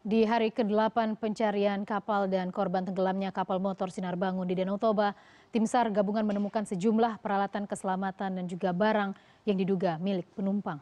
Di hari ke-8 pencarian kapal dan korban tenggelamnya kapal motor Sinar Bangun di Danau Toba, tim SAR gabungan menemukan sejumlah peralatan keselamatan dan juga barang yang diduga milik penumpang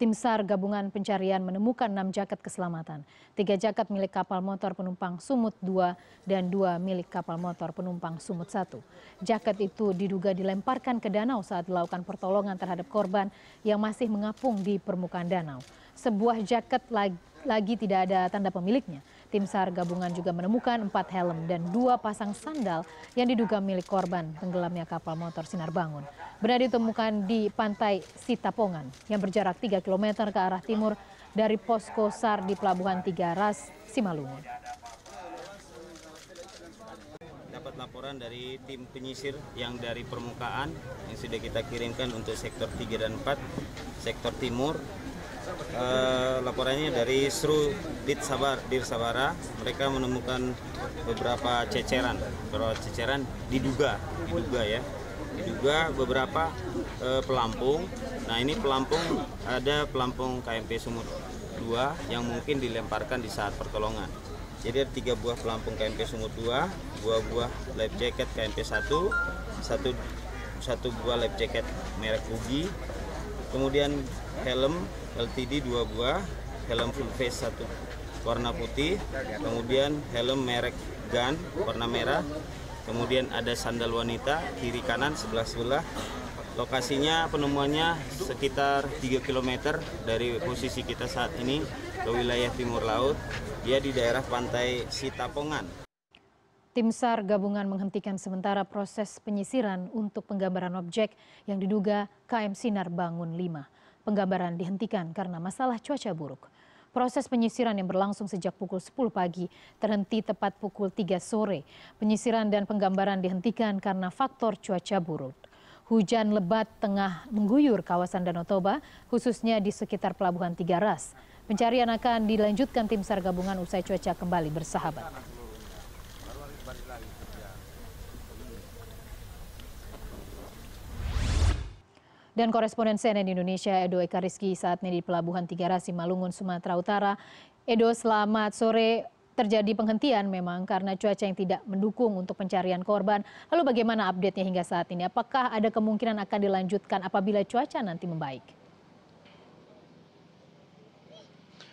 tim sar gabungan pencarian menemukan enam jaket keselamatan, tiga jaket milik kapal motor penumpang Sumut 2 dan dua milik kapal motor penumpang Sumut 1. Jaket itu diduga dilemparkan ke danau saat dilakukan pertolongan terhadap korban yang masih mengapung di permukaan danau. Sebuah jaket lagi, lagi tidak ada tanda pemiliknya. Tim SAR gabungan juga menemukan empat helm dan dua pasang sandal yang diduga milik korban tenggelamnya kapal motor Sinar Bangun. Benda ditemukan di pantai Sitapongan yang berjarak 3 km ke arah timur dari posko SAR di Pelabuhan Tiga Ras, Simalungun. Dapat laporan dari tim penyisir yang dari permukaan yang sudah kita kirimkan untuk sektor 3 dan 4, sektor timur, Eh, laporannya dari Sru Dit Sabar Dir Sabara mereka menemukan beberapa ceceran beberapa ceceran diduga diduga ya diduga beberapa uh, pelampung nah ini pelampung ada pelampung KMP Sumut 2 yang mungkin dilemparkan di saat pertolongan jadi ada tiga buah pelampung KMP Sumut 2 dua buah life jacket KMP 1 satu satu buah life jacket merek Ugi kemudian helm LTD dua buah, helm full face satu warna putih, kemudian helm merek Gun warna merah, kemudian ada sandal wanita kiri kanan sebelah sebelah. Lokasinya penemuannya sekitar 3 km dari posisi kita saat ini ke wilayah timur laut. Dia di daerah pantai Sitapongan. Tim SAR gabungan menghentikan sementara proses penyisiran untuk penggambaran objek yang diduga KM Sinar Bangun 5 penggambaran dihentikan karena masalah cuaca buruk. Proses penyisiran yang berlangsung sejak pukul 10 pagi terhenti tepat pukul 3 sore. Penyisiran dan penggambaran dihentikan karena faktor cuaca buruk. Hujan lebat tengah mengguyur kawasan Danau Toba, khususnya di sekitar Pelabuhan Tiga Ras. Pencarian akan dilanjutkan tim SAR gabungan usai cuaca kembali bersahabat. dan koresponden CNN Indonesia Edo Eka Rizky saat ini di Pelabuhan Tiga Rasi Malungun, Sumatera Utara. Edo, selamat sore. Terjadi penghentian memang karena cuaca yang tidak mendukung untuk pencarian korban. Lalu bagaimana update-nya hingga saat ini? Apakah ada kemungkinan akan dilanjutkan apabila cuaca nanti membaik?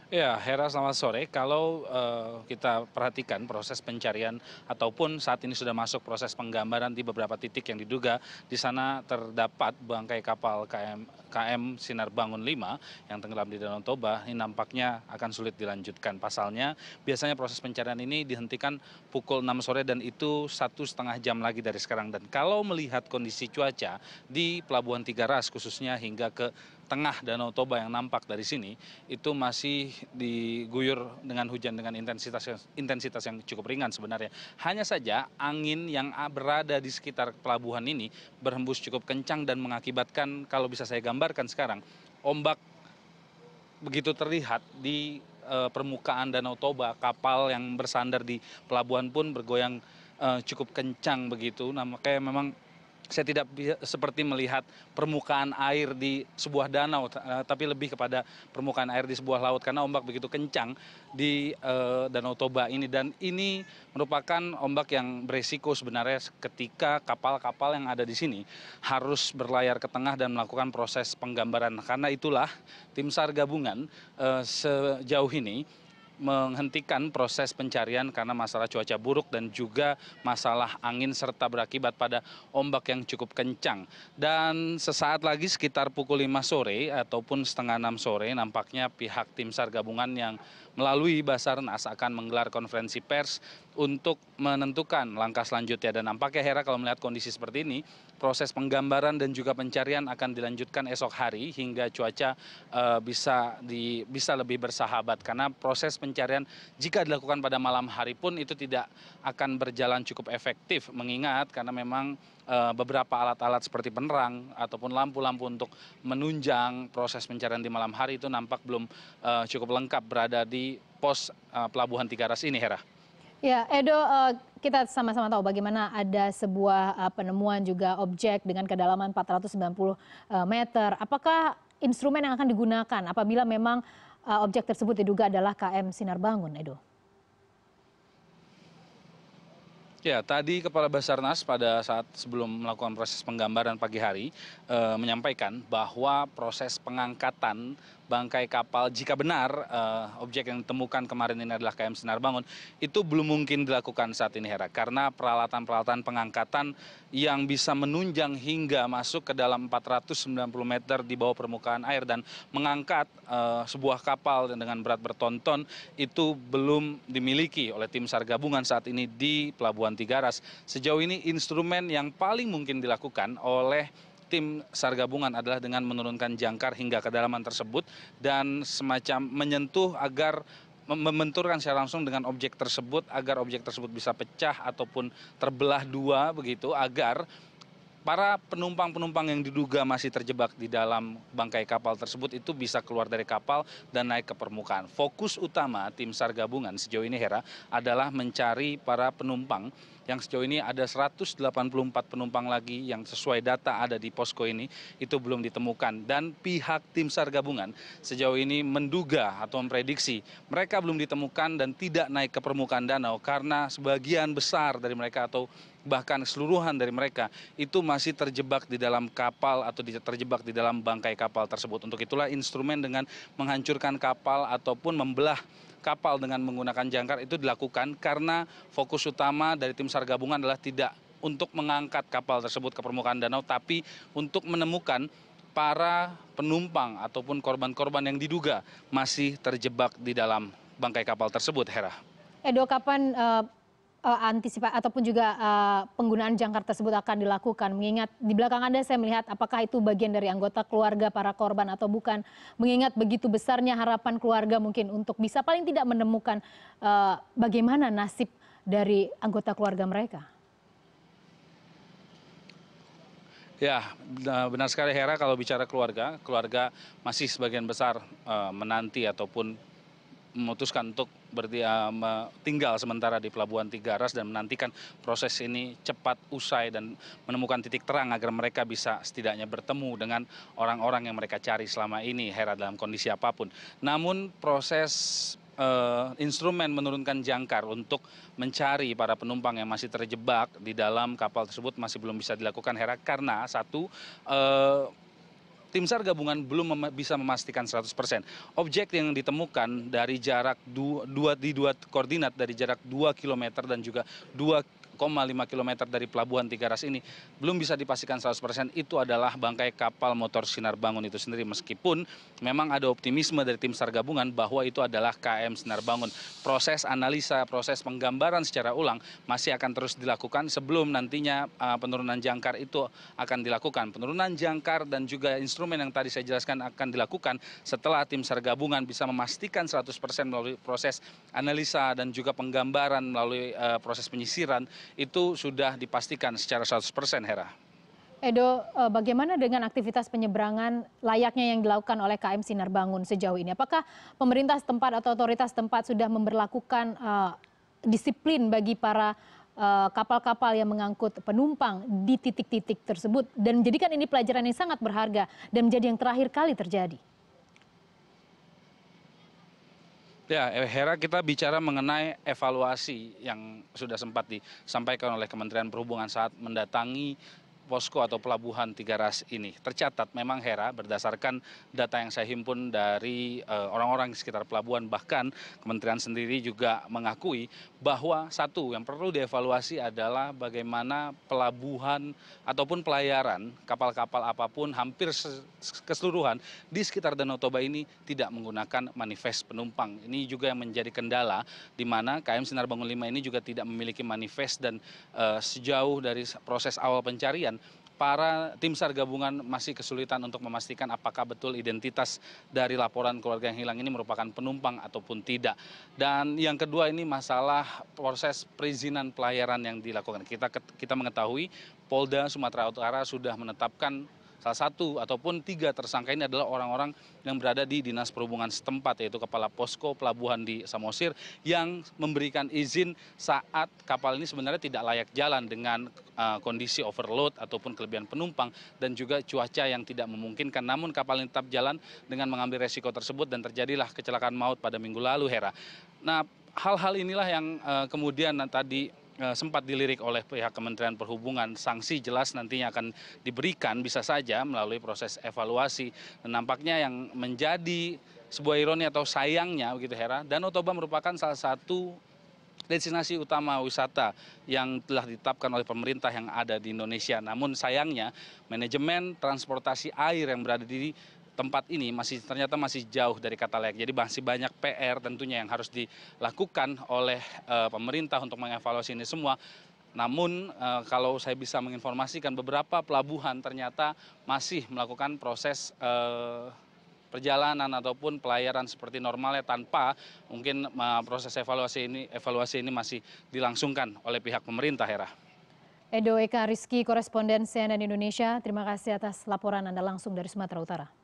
ya hera selamat sore kalau eh, kita perhatikan proses pencarian ataupun saat ini sudah masuk proses penggambaran di beberapa titik yang diduga di sana terdapat bangkai kapal km sinar bangun lima yang tenggelam di danau toba ini nampaknya akan sulit dilanjutkan pasalnya biasanya proses pencarian ini dihentikan pukul 6 sore dan itu satu setengah jam lagi dari sekarang dan kalau melihat kondisi cuaca di Pelabuhan Tiga Ras khususnya hingga ke tengah danau toba yang nampak dari sini itu masih diguyur dengan hujan dengan intensitas yang cukup ringan sebenarnya hanya saja angin yang berada di sekitar pelabuhan ini berhembus cukup kencang dan mengakibatkan kalau bisa saya gambarkan sekarang ombak begitu terlihat di e, permukaan danau toba kapal yang bersandar di pelabuhan pun bergoyang e, cukup kencang begitu nah makanya memang saya tidak seperti melihat permukaan air di sebuah danau eh, tapi lebih kepada permukaan air di sebuah laut karena ombak begitu kencang di eh, danau toba ini dan ini merupakan ombak yang beresiko sebenarnya ketika kapal kapal yang ada di sini harus berlayar ke tengah dan melakukan proses penggambaran karena itulah tim sar gabungan eh, sejauh ini menghentikan proses pencarian karena masalah cuaca buruk dan juga masalah angin serta berakibat pada ombak yang cukup kencang. Dan sesaat lagi sekitar pukul 5 sore ataupun setengah 6 sore nampaknya pihak tim SAR gabungan yang melalui Basarnas akan menggelar konferensi pers untuk menentukan langkah selanjutnya dan nampaknya hera kalau melihat kondisi seperti ini proses penggambaran dan juga pencarian akan dilanjutkan esok hari hingga cuaca eh, bisa lebih bersahabat karena proses pencarian jika dilakukan pada malam hari pun itu tidak akan berjalan cukup efektif mengingat karena memang eh, beberapa alat-alat seperti penerang ataupun lampu-lampu untuk menunjang proses pencarian di malam hari itu nampak belum eh, cukup lengkap berada di pos pelabuhan Tiga Ras ini Hera ya edo eh, kita sama-sama tahu bagaimana ada sebuah eh, penemuan juga objek dengan kedalaman 490 eh, meter. Apakah instrumen yang akan digunakan apabila memang objek tersebut diduga adalah KM Sinar Bangun, Edo? ya tadi kepala basarnas pada saat sebelum melakukan proses penggambaran pagi hari eh, menyampaikan bahwa proses pengangkatan bangkai kapal jika benar eh, objek yang ditemukan kemarin ini adalah km sinar bangun itu belum mungkin dilakukan saat ini hera karena peralatan-peralatan pengangkatan yang bisa menunjang hingga masuk ke dalam 490 meter di bawah permukaan air dan mengangkat eh, sebuah kapal dengan berat bertonton itu belum dimiliki oleh tim sar gabungan saat ini di pelabuhan tiga ras sejauh ini instrumen yang paling mungkin dilakukan oleh tim sar gabungan adalah dengan menurunkan jangkar hingga kedalaman tersebut dan semacam menyentuh agar membenturkan secara langsung dengan objek tersebut agar objek tersebut bisa pecah ataupun terbelah dua begitu agar para penumpang penumpang yang diduga masih terjebak di dalam bangkai kapal tersebut itu bisa keluar dari kapal dan naik ke permukaan. Fokus utama tim SAR gabungan sejauh ini Hera adalah mencari para penumpang yang sejauh ini ada 184 penumpang lagi yang sesuai data ada di posko ini itu belum ditemukan dan pihak tim SAR gabungan sejauh ini menduga atau memprediksi mereka belum ditemukan dan tidak naik ke permukaan danau karena sebagian besar dari mereka atau bahkan seluruhan dari mereka itu masih terjebak di dalam kapal atau terjebak di dalam bangkai kapal tersebut untuk itulah instrumen dengan menghancurkan kapal ataupun membelah kapal dengan menggunakan jangkar itu dilakukan karena fokus utama dari tim sar gabungan adalah tidak untuk mengangkat kapal tersebut ke permukaan danau tapi untuk menemukan para penumpang ataupun korban-korban yang diduga masih terjebak di dalam bangkai kapal tersebut, Hera. Edo, kapan eh, Eh, antisipasi ataupun juga eh, penggunaan jangkar tersebut akan dilakukan? Mengingat di belakang Anda saya melihat apakah itu bagian dari anggota keluarga para korban atau bukan? Mengingat begitu besarnya harapan keluarga mungkin untuk bisa paling tidak menemukan uh, bagaimana nasib dari anggota keluarga mereka. Ya, nah, benar sekali Hera kalau bicara keluarga, keluarga masih sebagian besar menanti ataupun memutuskan untuk eh, tinggal sementara di Pelabuhan Tiga Ras dan menantikan proses ini cepat usai dan menemukan titik terang agar mereka bisa setidaknya bertemu dengan orang-orang yang mereka cari selama ini, Hera, dalam kondisi apapun. Namun proses eh, instrumen menurunkan jangkar untuk mencari para penumpang yang masih terjebak di dalam kapal tersebut masih belum bisa dilakukan Hera karena satu eh, tim sar gabungan belum bisa memastikan 100%. Objek yang ditemukan dari jarak dua, di dua koordinat dari jarak 2 km dan juga 2 lima km dari pelabuhan tiga ras ini belum bisa dipastikan seratus persen itu adalah bangkai kapal motor sinar bangun itu sendiri meskipun memang ada optimisme dari tim sar gabungan bahwa itu adalah km sinar bangun proses analisa proses penggambaran secara ulang masih akan terus dilakukan sebelum nantinya uh, penurunan jangkar itu akan dilakukan penurunan jangkar dan juga instrumen yang tadi saya jelaskan akan dilakukan setelah tim sar gabungan bisa memastikan 100% melalui proses analisa dan juga penggambaran melalui uh, proses penyisiran itu sudah dipastikan secara 100 persen, Hera. Edo, eh, bagaimana dengan aktivitas penyeberangan layaknya yang dilakukan oleh KM Sinar Bangun sejauh ini? Apakah pemerintah setempat atau otoritas tempat sudah memperlakukan uh, eh, disiplin bagi para eh, kapal-kapal yang mengangkut penumpang di titik-titik tersebut dan menjadikan ini pelajaran yang sangat berharga dan menjadi yang terakhir kali terjadi? ya eh, hera kita bicara mengenai evaluasi yang sudah sempat disampaikan oleh kementerian perhubungan saat mendatangi posko atau pelabuhan tiga ras ini. Tercatat memang Hera berdasarkan data yang saya himpun dari eh, orang-orang di sekitar pelabuhan bahkan kementerian sendiri juga mengakui bahwa satu yang perlu dievaluasi adalah bagaimana pelabuhan ataupun pelayaran kapal-kapal apapun hampir keseluruhan di sekitar Danau Toba ini tidak menggunakan manifest penumpang. Ini juga yang menjadi kendala di mana KM Sinar Bangun 5 ini juga tidak memiliki manifest dan eh, sejauh dari proses awal pencarian para tim sar gabungan masih kesulitan untuk memastikan apakah betul identitas dari laporan keluarga yang hilang ini merupakan penumpang ataupun tidak. Dan yang kedua ini masalah proses perizinan pelayaran yang dilakukan. Kita kita mengetahui Polda Sumatera Utara sudah menetapkan salah satu ataupun tiga tersangka ini adalah orang orang yang berada di dinas perhubungan setempat yaitu kepala posko pelabuhan di samosir yang memberikan izin saat kapal ini sebenarnya tidak layak jalan dengan eh, kondisi overload ataupun kelebihan penumpang dan juga cuaca yang tidak memungkinkan. Namun kapal ini tetap jalan dengan mengambil resiko tersebut dan terjadilah kecelakaan maut pada minggu lalu Hera. Nah hal-hal inilah yang eh, kemudian tadi Eh, sempat dilirik oleh pihak kementerian perhubungan sanksi jelas nantinya akan diberikan bisa saja melalui proses evaluasi dan nampaknya yang menjadi sebuah ironi atau sayangnya begitu Hera Danau Toba merupakan salah satu destinasi utama wisata yang telah ditetapkan oleh pemerintah yang ada di Indonesia. Namun sayangnya manajemen transportasi air yang berada di tempat ini masih ternyata masih jauh dari kata layak. Jadi masih banyak PR tentunya yang harus dilakukan oleh uh, pemerintah untuk mengevaluasi ini semua. Namun uh, kalau saya bisa menginformasikan beberapa pelabuhan ternyata masih melakukan proses uh, perjalanan ataupun pelayaran seperti normalnya tanpa mungkin uh, proses evaluasi ini evaluasi ini masih dilangsungkan oleh pihak pemerintah Hera. Edo Eka Rizky, koresponden CNN Indonesia. Terima kasih atas laporan Anda langsung dari Sumatera Utara.